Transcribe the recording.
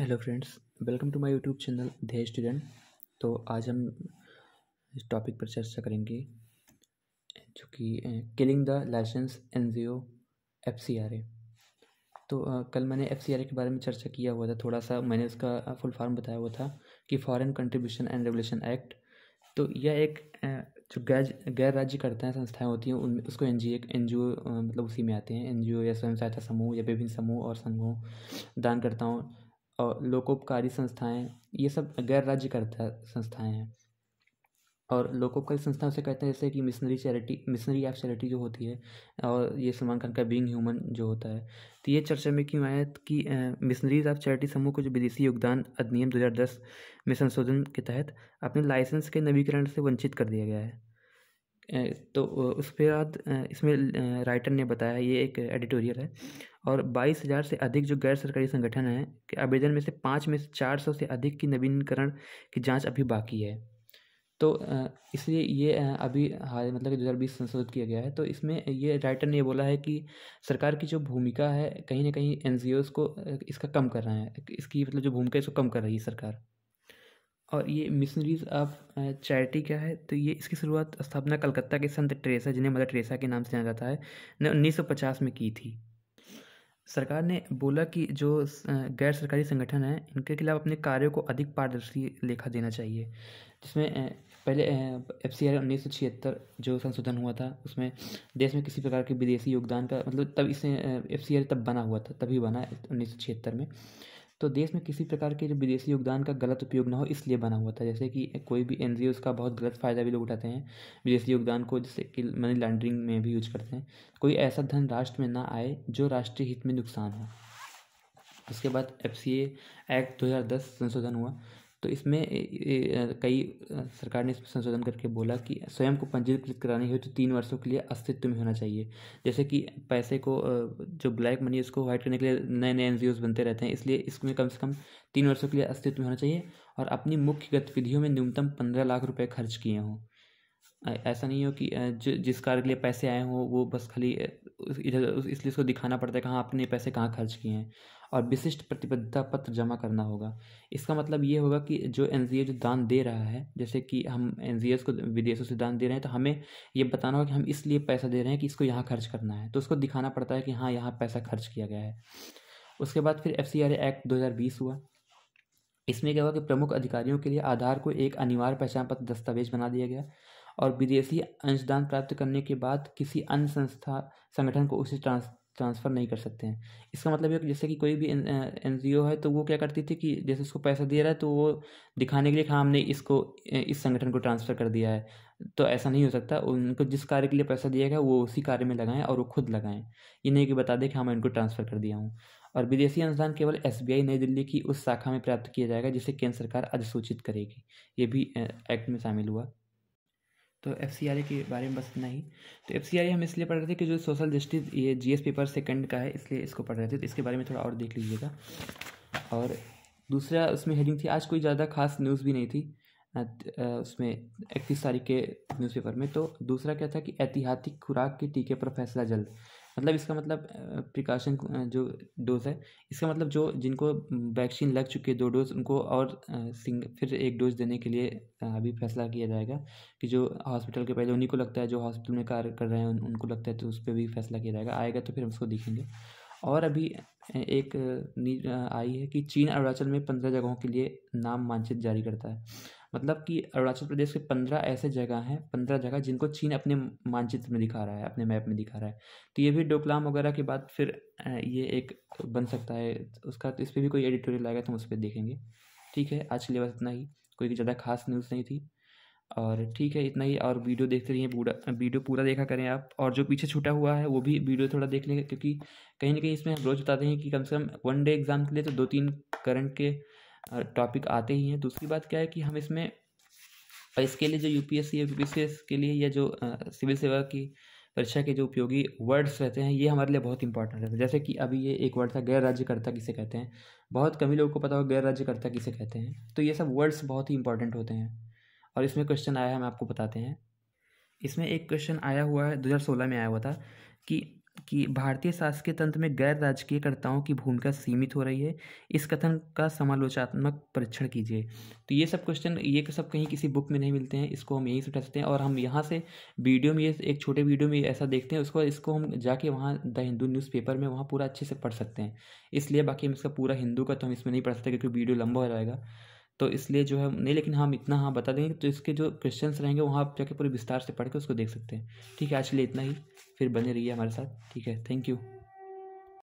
hello friends welcome to my YouTube channel the student तो आज हम इस टॉपिक पर चर्चा करेंगे जो कि killing the license N G O F C R A तो आ, कल मैंने एफ सी आर ए के बारे में चर्चा किया हुआ था थोड़ा सा मैंने उसका फुल फॉर्म बताया हुआ था कि foreign contribution and regulation act तो यह एक जो गैर गैर राज्यकर्ताएँ संस्थाएँ होती हैं उन उसको एन जी एन जी ओ मतलब उसी में आते हैं एन जी ओ या स्वयं सहायता समूह या विभिन्न समूह और संघों दानकर्ताओं और लोकोपकारी संस्थाएँ ये सब गैर राज्य करता संस्थाएँ हैं और लोकोपकारी संस्था उसे कहते हैं जैसे कि missionary charity missionary of charity जो होती है और ये सलमान खान का बींग ह्यूमन जो होता है तो ये चर्चा में क्यों आया कि मिशनरीज ऑफ चैरिटी समूह को जो विदेशी योगदान अधिनियम 2010 में संशोधन के तहत अपने लाइसेंस के नवीकरण से वंचित कर दिया गया है तो उसके बाद इसमें राइटर ने बताया ये एक एडिटोरियल है और बाईस हज़ार से अधिक जो गैर सरकारी संगठन हैं के आवेदन में से पाँच में से चार सौ से अधिक की नवीनीकरण की जांच अभी बाकी है तो इसलिए ये अभी हाल मतलब दो हज़ार बीस संशोधित किया गया है तो इसमें ये राइटर ने ये बोला है कि सरकार की जो भूमिका है कहीं ना कहीं एन को इसका कम कर रहा है इसकी मतलब जो भूमिका है इसको कम कर रही है सरकार और ये मिशनरीज ऑफ चैरिटी क्या है तो ये इसकी शुरुआत स्थापना कलकत्ता के संत ट्रेसा जिन्हें मदर ट्रेसा के नाम से जाना जाता है ने 1950 में की थी सरकार ने बोला कि जो गैर सरकारी संगठन हैं इनके खिलाफ़ अपने कार्यों को अधिक पारदर्शी लेखा देना चाहिए जिसमें पहले एफ सी आर उन्नीस सौ छिहत्तर जो संशोधन हुआ था उसमें देश में किसी प्रकार के विदेशी योगदान का मतलब तब इसे एफ सी आर तब बना हुआ था तभी बना उन्नीस सौ छिहत्तर में तो देश में किसी प्रकार के जो विदेशी योगदान का गलत उपयोग ना हो इसलिए बना हुआ था जैसे कि कोई भी एन जी का बहुत गलत फ़ायदा भी लोग उठाते हैं विदेशी योगदान को जैसे कि मनी लॉन्ड्रिंग में भी यूज करते हैं कोई ऐसा धन राष्ट्र में ना आए जो राष्ट्रीय हित में नुकसान हो उसके बाद एफ एक्ट दो संशोधन हुआ तो इसमें कई सरकार ने इसमें संशोधन करके बोला कि स्वयं को पंजीकृत कराने हो तो तीन वर्षों के लिए अस्तित्व में होना चाहिए जैसे कि पैसे को जो ब्लैक मनी है उसको वाइट करने के लिए नए नए एन बनते रहते हैं इसलिए इसमें कम से कम तीन वर्षों के लिए अस्तित्व में होना चाहिए और अपनी मुख्य गतिविधियों में न्यूनतम पंद्रह लाख रुपये खर्च किए हों ऐसा नहीं हो कि जो जिस कार्य के लिए पैसे आए हों वो बस खाली इधर इसलिए उसको दिखाना पड़ता है कहाँ आपने पैसे कहाँ खर्च किए हैं और विशिष्ट प्रतिबद्धता पत्र जमा करना होगा इसका मतलब ये होगा कि जो एन जो दान दे रहा है जैसे कि हम एन को विदेशों से दान दे रहे हैं तो हमें ये बताना होगा कि हम इसलिए पैसा दे रहे हैं कि इसको यहाँ खर्च करना है तो उसको दिखाना पड़ता है कि हाँ यहाँ पैसा खर्च किया गया है उसके बाद फिर एफ एक्ट दो हुआ इसमें क्या हुआ कि प्रमुख अधिकारियों के लिए आधार को एक अनिवार्य पहचान पत्र दस्तावेज बना दिया गया और विदेशी अंशदान प्राप्त करने के बाद किसी अन्य संस्था संगठन को उसे ट्रांस ट्रांसफ़र नहीं कर सकते हैं इसका मतलब है जैसे कि कोई भी एन जी ओ है तो वो क्या करती थी कि जैसे उसको पैसा दे रहा है तो वो दिखाने के लिए हाँ हमने इसको इस संगठन को ट्रांसफ़र कर दिया है तो ऐसा नहीं हो सकता उनको जिस कार्य के लिए पैसा दिया गया वो उसी कार्य में लगाएं और वो खुद लगाएं ये नहीं कि बता दें कि हाँ मैं इनको ट्रांसफ़र कर दिया हूँ और विदेशी अनुदान केवल एस नई दिल्ली की उस शाखा में प्राप्त किया जाएगा जिसे केंद्र सरकार अधिसूचित करेगी ये भी एक्ट में शामिल हुआ तो एफ के बारे में बस इतना ही तो एफ हम इसलिए पढ़ रहे थे कि जो सोशल जस्टिस ये जी पेपर सेकंड का है इसलिए इसको पढ़ रहे थे तो इसके बारे में थोड़ा और देख लीजिएगा और दूसरा उसमें हेडिंग थी आज कोई ज़्यादा खास न्यूज़ भी नहीं थी उसमें इकतीस तारीख के न्यूज़पेपर में तो दूसरा क्या था कि ऐतिहासिक खुराक के टीके पर फैसला जल्द मतलब इसका मतलब प्रिकॉशन जो डोज है इसका मतलब जो जिनको वैक्सीन लग चुकी है दो डोज उनको और सिंग फिर एक डोज देने के लिए अभी फैसला किया जाएगा कि जो हॉस्पिटल के पहले उन्हीं को लगता है जो हॉस्पिटल में कार्य कर रहे हैं उन, उनको लगता है तो उस पर भी फैसला किया जाएगा आएगा तो फिर हम उसको देखेंगे और अभी एक न्यूज आई है कि चीन अरुणाचल में पंद्रह जगहों के लिए नाम मानचित्र जारी करता है मतलब कि अरुणाचल प्रदेश के पंद्रह ऐसे जगह हैं पंद्रह जगह जिनको चीन अपने मानचित्र में दिखा रहा है अपने मैप में दिखा रहा है तो ये भी डोकलाम वगैरह के बाद फिर ये एक बन सकता है उसका तो इस पर भी कोई एडिटोरियल आएगा तो हम उस पर देखेंगे ठीक है आज के लिए बस इतना ही कोई ज़्यादा खास न्यूज़ नहीं थी और ठीक है इतना ही और वीडियो देखते रहिए पूरा वीडियो पूरा देखा करें आप और जो पीछे छूटा हुआ है वो भी वीडियो थोड़ा देख लेंगे क्योंकि कहीं ना कहीं इसमें हम रोज़ बताते हैं कि कम से कम वन डे एग्ज़ाम के लिए तो दो तीन करंट के टॉपिक आते ही हैं दूसरी बात क्या है कि हम इसमें इसके लिए जो यू पी एस सी या एस के लिए या जो सिविल सेवा की परीक्षा के जो उपयोगी वर्ड्स रहते हैं ये हमारे लिए बहुत इंपॉर्टेंट रहते हैं जैसे कि अभी ये एक वर्ड था गैर राज्यकर्ता किसे कहते हैं बहुत कमी लोगों को पता होगा गैर राज्यकर्ता किसे कहते हैं तो ये सब वर्ड्स बहुत ही इंपॉर्टेंट होते हैं और इसमें क्वेश्चन आया है हम आपको बताते हैं इसमें एक क्वेश्चन आया हुआ है सोलह में आया हुआ था कि कि भारतीय शासकीय तंत्र में गैर राजकीयकर्ताओं की भूमिका सीमित हो रही है इस कथन का समालोचनात्मक परीक्षण कीजिए तो ये सब क्वेश्चन ये सब कहीं किसी बुक में नहीं मिलते हैं इसको हम यहीं से उठाते हैं और हम यहाँ से वीडियो में ये एक छोटे वीडियो में ऐसा देखते हैं उसको इसको हम जाके वहाँ द हिंदू न्यूज़पेपर में वहाँ पूरा अच्छे से पढ़ सकते हैं इसलिए बाकी हम इसका पूरा हिंदू का तो हम इसमें नहीं पढ़ सकते क्योंकि वीडियो लंबा हो जाएगा तो इसलिए जो है नहीं लेकिन हम इतना हाँ बता देंगे तो इसके जो क्वेश्चन रहेंगे वहाँ आप जाके पूरे विस्तार से पढ़ के उसको देख सकते हैं ठीक है आज के लिए इतना ही फिर बने रहिए हमारे साथ ठीक है थैंक यू